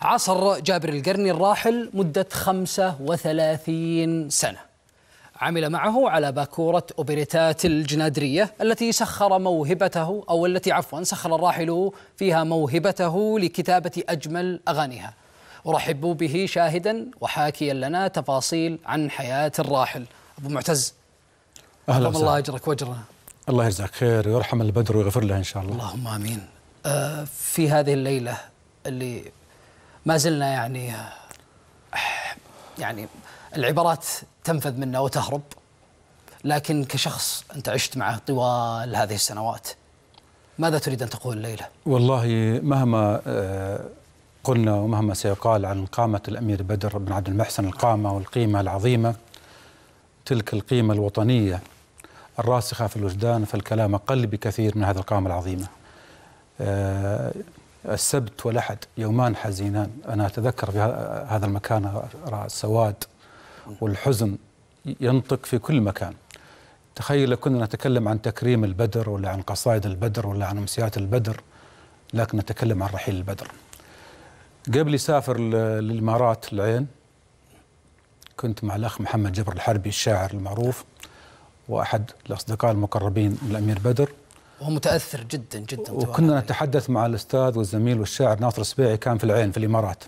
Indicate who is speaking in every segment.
Speaker 1: عاصر جابر القرني الراحل مدة 35 سنة عمل معه على باكورة أوبريتات الجنادرية التي سخر موهبته أو التي عفوا سخر الراحل فيها موهبته لكتابة أجمل أغانيها أرحب به شاهدا وحاكيا لنا تفاصيل عن حياة الراحل أبو معتز أهلا وسهلا الله أجرك وأجرنا
Speaker 2: الله يجزاك خير ويرحم البدر ويغفر له إن شاء الله اللهم
Speaker 1: آمين آه في هذه الليلة اللي ما زلنا يعني يعني العبارات تنفذ منا وتهرب لكن كشخص انت عشت معه طوال هذه السنوات ماذا تريد ان تقول الليله؟
Speaker 2: والله مهما آه، قلنا ومهما سيقال عن قامه الامير بدر بن عبد المحسن القامه والقيمه العظيمه تلك القيمه الوطنيه الراسخه في الوجدان فالكلام اقل بكثير من هذه القامه العظيمه. آه، السبت والأحد يومان حزينان أنا أتذكر في هذا المكان أرى السواد والحزن ينطق في كل مكان تخيل كنا نتكلم عن تكريم البدر ولا عن قصائد البدر ولا عن أمسيات البدر لكن نتكلم عن رحيل البدر قبل يسافر للإمارات العين كنت مع الأخ محمد جبر الحربي الشاعر المعروف وأحد الأصدقاء المقربين من الأمير بدر
Speaker 1: وهو متاثر جدا جدا وكنا
Speaker 2: نتحدث مع الاستاذ والزميل والشاعر ناصر السبيعي كان في العين في الامارات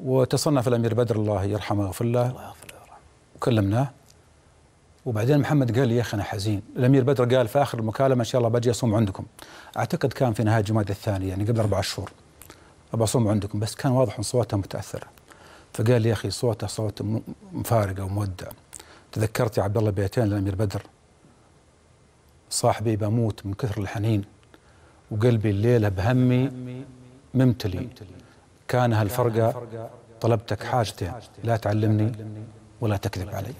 Speaker 2: واتصلنا في الامير بدر الله يرحمه ويغفر له الله يغفر له وكلمناه وبعدين محمد قال لي يا اخي انا حزين، الامير بدر قال في اخر المكالمه ان شاء الله باجي اصوم عندكم. اعتقد كان في نهايه جماد الثاني يعني قبل اربع شهور. ابى اصوم عندكم بس كان واضح ان صوته متاثره. فقال لي يا اخي صوته صوت مفارقه ومودع. تذكرت يا عبد الله بيتين للامير بدر صاحبي بموت من كثر الحنين وقلبي الليلة بهمي ممتلي كان هالفرقة طلبتك حاجتين لا تعلمني ولا تكذب علي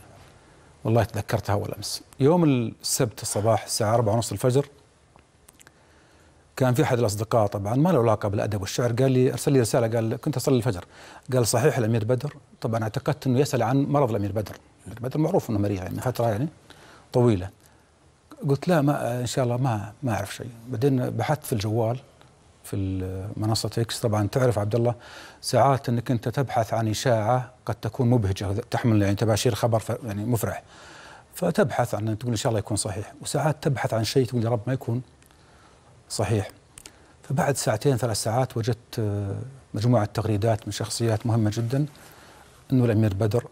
Speaker 2: والله تذكرتها أول أمس يوم السبت الصباح الساعة أربعة ونص الفجر كان في أحد الأصدقاء طبعا ما له علاقة بالأدب والشعر قال لي أرسل لي رسالة قال كنت أصلي الفجر قال صحيح الأمير بدر طبعا اعتقدت أنه يسأل عن مرض الأمير بدر الأمير بدر معروف أنه مريض يعني فترة يعني طويلة قلت لا ما ان شاء الله ما ما اعرف شيء بعدين بحثت في الجوال في منصه اكس طبعا تعرف عبد الله ساعات انك انت تبحث عن اشاعه قد تكون مبهجه تحمل يعني تباشير خبر يعني مفرح فتبحث عن تقول ان شاء الله يكون صحيح وساعات تبحث عن شيء تقول يا رب ما يكون صحيح فبعد ساعتين ثلاث ساعات وجدت آه، مجموعه تغريدات من شخصيات مهمه جدا انه الامير بدر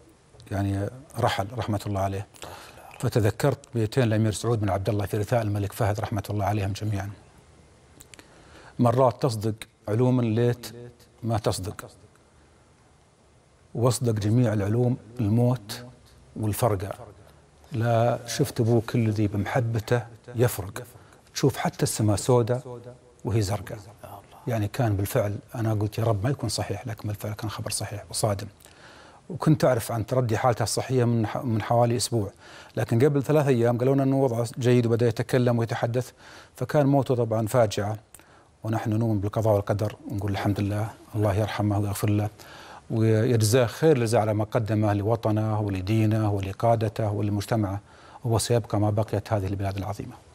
Speaker 2: يعني رحل رحمه الله عليه فتذكرت بيتين الامير سعود بن عبد الله في رثاء الملك فهد رحمه الله عليهم جميعا. مرات تصدق علوما ليت ما تصدق. واصدق جميع العلوم الموت والفرقه. لا شفت ابوك الذي بمحبته يفرق. تشوف حتى السماء سوداء وهي زرقاء. يعني كان بالفعل انا قلت يا رب ما يكون صحيح لكن بالفعل كان خبر صحيح وصادم. وكنت أعرف عن تردي حالته الصحية من من حوالي أسبوع لكن قبل ثلاثة أيام قالوا لنا أنه وضعه جيد وبدأ يتكلم ويتحدث فكان موته طبعا فاجعة ونحن نؤمن بالقضاء والقدر ونقول الحمد لله الله يرحمه ويغفر له ويجزاه خير الجزاء على ما قدمه لوطنه ولدينه ولقادته ولمجتمعه وهو سيبقى ما بقيت هذه البلاد العظيمه